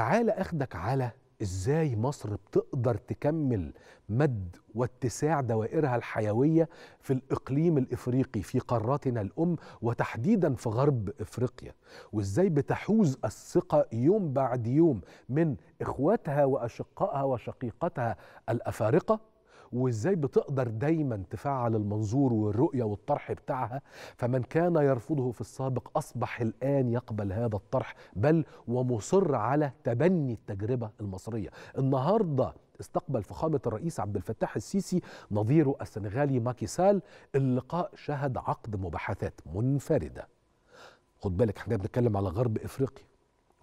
تعال أخدك على إزاي مصر بتقدر تكمل مد واتساع دوائرها الحيوية في الإقليم الإفريقي في قارتنا الأم وتحديدا في غرب إفريقيا وإزاي بتحوز الثقة يوم بعد يوم من إخواتها وأشقائها وشقيقتها الأفارقة وازاي بتقدر دايما تفعل المنظور والرؤيه والطرح بتاعها فمن كان يرفضه في السابق اصبح الان يقبل هذا الطرح بل ومصر على تبني التجربه المصريه النهارده استقبل فخامة الرئيس عبد الفتاح السيسي نظيره السنغالي ماكي سال اللقاء شهد عقد مباحثات منفردة خد بالك احنا بنتكلم على غرب افريقيا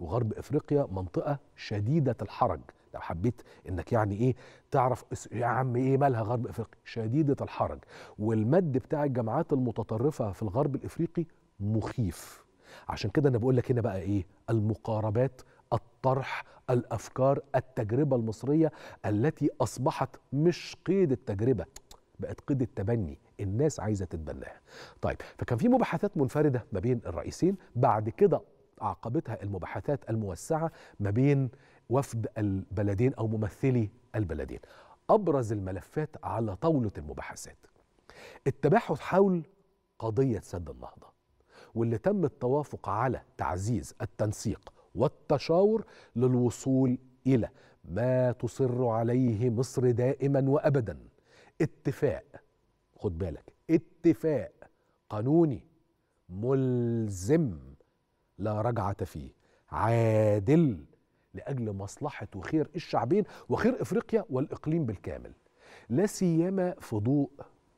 وغرب افريقيا منطقة شديدة الحرج لو حبيت انك يعني ايه تعرف يا عم ايه مالها غرب افريقيا شديده الحرج والمد بتاع الجماعات المتطرفه في الغرب الافريقي مخيف عشان كده انا بقول لك هنا بقى ايه المقاربات الطرح الافكار التجربه المصريه التي اصبحت مش قيد التجربه بقت قيد التبني الناس عايزه تتبناها طيب فكان في مباحثات منفرده ما بين الرئيسين بعد كده عقبتها المباحثات الموسعه ما بين وفد البلدين أو ممثلي البلدين أبرز الملفات على طاولة المباحثات التباحث حول قضية سد النهضة واللي تم التوافق على تعزيز التنسيق والتشاور للوصول إلى ما تصر عليه مصر دائما وأبدا اتفاق خد بالك اتفاق قانوني ملزم لا رجعة فيه عادل لاجل مصلحه وخير الشعبين وخير افريقيا والاقليم بالكامل لا سيما في ضوء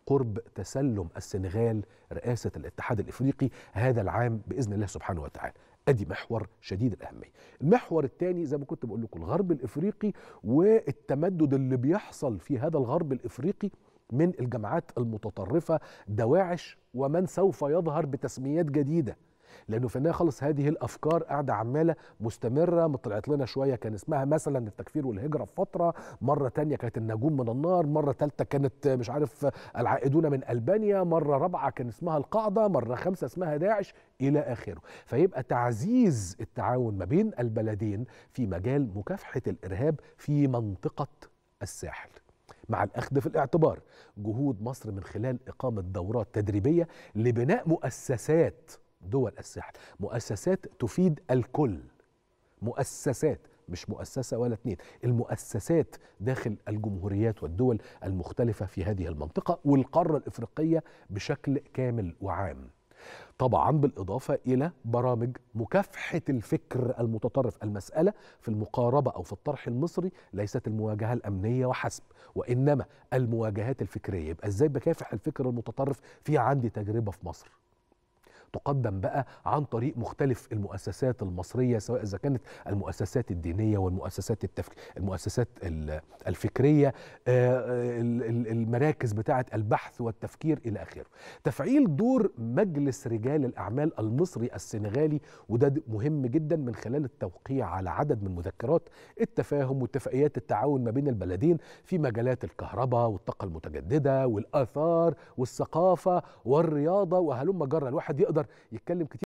قرب تسلم السنغال رئاسه الاتحاد الافريقي هذا العام باذن الله سبحانه وتعالى ادي محور شديد الاهميه المحور الثاني زي ما كنت بقول لكم الغرب الافريقي والتمدد اللي بيحصل في هذا الغرب الافريقي من الجماعات المتطرفه دواعش ومن سوف يظهر بتسميات جديده لانه في النهايه خالص هذه الافكار قاعده عماله مستمره طلعت لنا شويه كان اسمها مثلا التكفير والهجره في فتره مره تانية كانت النجوم من النار مره ثالثه كانت مش عارف العائدون من البانيا مره رابعه كان اسمها القاعده مره خمسه اسمها داعش الى اخره فيبقى تعزيز التعاون ما بين البلدين في مجال مكافحه الارهاب في منطقه الساحل مع الأخذ في الاعتبار جهود مصر من خلال إقامة دورات تدريبية لبناء مؤسسات دول الساحل مؤسسات تفيد الكل مؤسسات مش مؤسسة ولا اتنين المؤسسات داخل الجمهوريات والدول المختلفة في هذه المنطقة والقارة الإفريقية بشكل كامل وعام طبعا بالإضافة إلى برامج مكافحة الفكر المتطرف المسألة في المقاربة أو في الطرح المصري ليست المواجهة الأمنية وحسب وإنما المواجهات الفكرية يبقى إزاي بكافح الفكر المتطرف في عندي تجربة في مصر تقدم بقى عن طريق مختلف المؤسسات المصريه سواء اذا كانت المؤسسات الدينيه والمؤسسات التفك... المؤسسات الفكريه آه، المراكز بتاعه البحث والتفكير الى اخره. تفعيل دور مجلس رجال الاعمال المصري السنغالي وده مهم جدا من خلال التوقيع على عدد من مذكرات التفاهم واتفاقيات التعاون ما بين البلدين في مجالات الكهرباء والطاقه المتجدده والاثار والثقافه والرياضه وهلم جرى الواحد يقدر يقدر يتكلم كتير